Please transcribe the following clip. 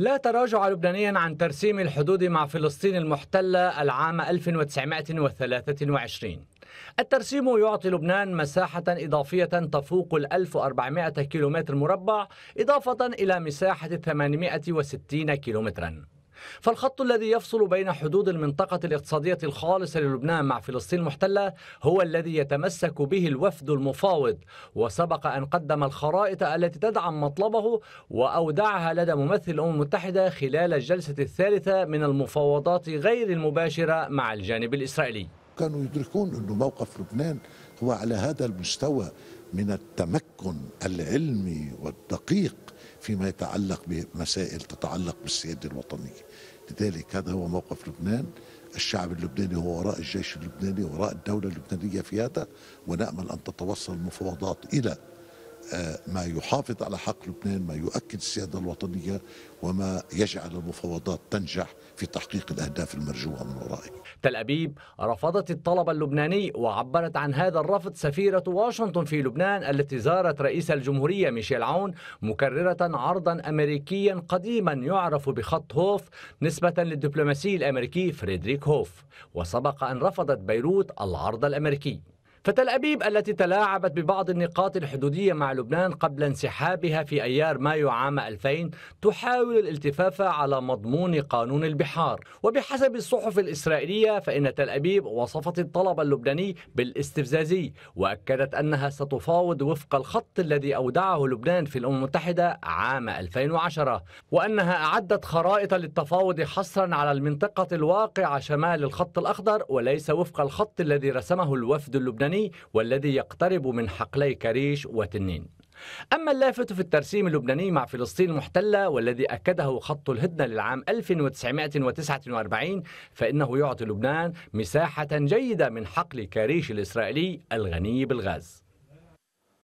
لا تراجع لبنانيا عن ترسيم الحدود مع فلسطين المحتلة العام 1923 الترسيم يعطي لبنان مساحة إضافية تفوق ال 1400 كيلومتر مربع إضافة إلى مساحة 860 كيلومتراً فالخط الذي يفصل بين حدود المنطقة الاقتصادية الخالصة للبنان مع فلسطين المحتلة هو الذي يتمسك به الوفد المفاوض وسبق أن قدم الخرائط التي تدعم مطلبه وأودعها لدى ممثل الأمم المتحدة خلال الجلسة الثالثة من المفاوضات غير المباشرة مع الجانب الإسرائيلي كانوا يدركون أنه موقف لبنان هو على هذا المستوى من التمكن العلمي والدقيق فيما يتعلق بمسائل تتعلق بالسيادة الوطنية لذلك هذا هو موقف لبنان الشعب اللبناني هو وراء الجيش اللبناني وراء الدولة اللبنانية في هذا ونأمل أن تتوصل المفاوضات إلى آه، ما يحافظ على حق لبنان ما يؤكد السيادة الوطنية وما يجعل المفاوضات تنجح في تحقيق الأهداف المرجوة من ورائه تل أبيب رفضت الطلب اللبناني وعبرت عن هذا الرفض سفيرة واشنطن في لبنان التي زارت رئيس الجمهورية ميشيل عون مكررة عرضا أمريكيا قديما يعرف بخط هوف نسبة للدبلوماسي الأمريكي فريدريك هوف وسبق أن رفضت بيروت العرض الأمريكي فتل أبيب التي تلاعبت ببعض النقاط الحدودية مع لبنان قبل انسحابها في أيار مايو عام 2000 تحاول الالتفاف على مضمون قانون البحار وبحسب الصحف الإسرائيلية فإن تل أبيب وصفت الطلب اللبناني بالاستفزازي وأكدت أنها ستفاوض وفق الخط الذي أودعه لبنان في الأمم المتحدة عام 2010 وأنها أعدت خرائط للتفاوض حصرا على المنطقة الواقعة شمال الخط الأخضر وليس وفق الخط الذي رسمه الوفد اللبناني اللبناني والذي يقترب من حقلي كريش وتنين أما اللافت في الترسيم اللبناني مع فلسطين المحتلة والذي أكده خط الهدنة للعام 1949 فإنه يعطي لبنان مساحة جيدة من حقل كريش الإسرائيلي الغني بالغاز